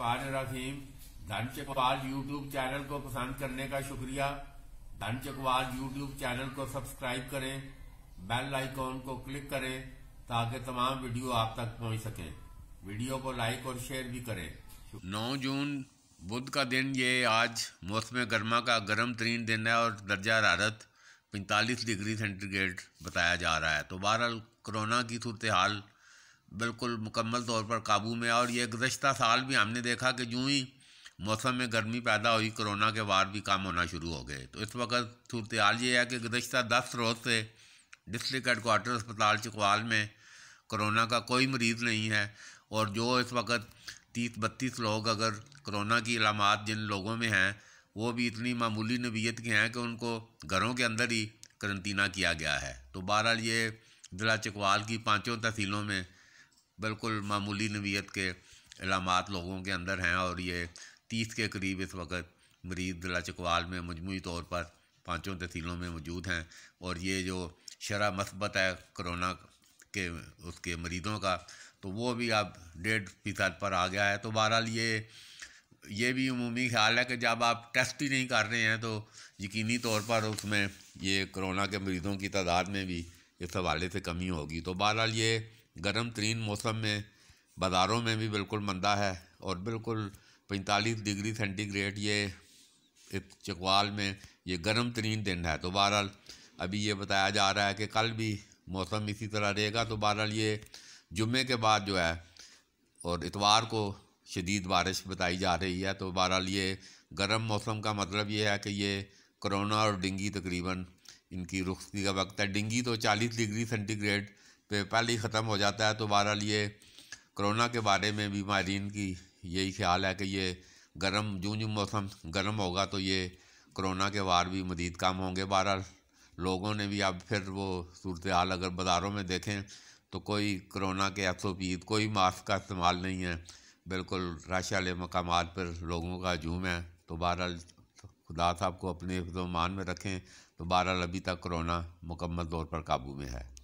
रहमान रहीम धन चकवाल YouTube channel को पसंद करने का शुक्रिया धन चकवाल यूट्यूब चैनल को सब्सक्राइब करें बेल आइकॉन को क्लिक करें ताकि तमाम वीडियो आप तक पहुंच सके वीडियो को लाइक और शेयर भी करें नौ जून बुध का दिन ये आज मौसम गर्मा का गर्म तरीन दिन है और दर्जा हरारत पैंतालीस डिग्री सेंटीग्रेड बताया जा रहा है तो बहरहाल कोरोना की सूरत हाल बिल्कुल मुकम्मल तौर पर काबू में और ये गुज्त साल भी हमने देखा कि जूँ ही मौसम में गर्मी पैदा हुई कोरोना के वार भी काम होना शुरू हो गए तो इस वक्त सूरत हाल ये है कि गुज्त दस रोज़ से डिस्ट्रिक्ट हेडकोार्टर अस्पताल चकवाल में कोरोना का कोई मरीज़ नहीं है और जो इस वक्त तीस बत्तीस लोग अगर कोरोना की अलामत जिन लोगों में हैं वो भी इतनी मामूली नबीयत के हैं कि उनको घरों के अंदर ही करंतना किया गया है तो बहरहाल ये ज़िला चकवाल की पाँचों तहसीलों में बिल्कुल मामूली नवीयत के इलामत लोगों के अंदर हैं और ये तीस के करीब इस वक्त मरीज़ दिला चकवाल में मजमू तौर पर पाँचों तहसीलों में मौजूद हैं और ये जो शरा मस्बत है करोना के उसके मरीज़ों का तो वो भी अब डेढ़ फीसद पर आ गया है तो बहरहाल ये ये भी अमूमी ख्याल है कि जब आप टेस्ट ही नहीं कर रहे हैं तो यकीनी तौर पर उसमें ये करोना के मरीज़ों की तादाद में भी इस हवाले से कमी होगी तो बहरहाल ये गर्म तरीन मौसम में बाज़ारों में भी बिल्कुल मंदा है और बिल्कुल पैंतालीस डिग्री सेंटीग्रेड ये एक चकवाल में ये गर्म तरीन दिन है तो बहरहाल अभी ये बताया जा रहा है कि कल भी मौसम इसी तरह रहेगा तो बहरहाल ये जुम्मे के बाद जो है और इतवार को शदीद बारिश बताई जा रही है तो बहरहाल ये गर्म मौसम का मतलब ये है कि ये करोना और डेंगी तकरीबन इनकी रुख का वक्त है डेंगी तो चालीस डिग्री सेंटीग्रेड पेपर ही ख़त्म हो जाता है तो बहरहाल ये कोरोना के बारे में भी माहरीन की यही ख्याल है कि ये गर्म जून जून मौसम गर्म होगा तो ये कोरोना के वार भी मजीद कम होंगे बहरहाल लोगों ने भी अब फिर वो सूरत हाल अगर बाज़ारों में देखें तो कोई कोरोना के एस ओ पी कोई मास्क का इस्तेमाल नहीं है बिल्कुल रश वाले मकाम पर लोगों का हजूम है तो बहरहाल खुदा साहब को अपने मान में रखें तो बहरहाल अभी तक कोरोना मुकम्मल तौर पर काबू में है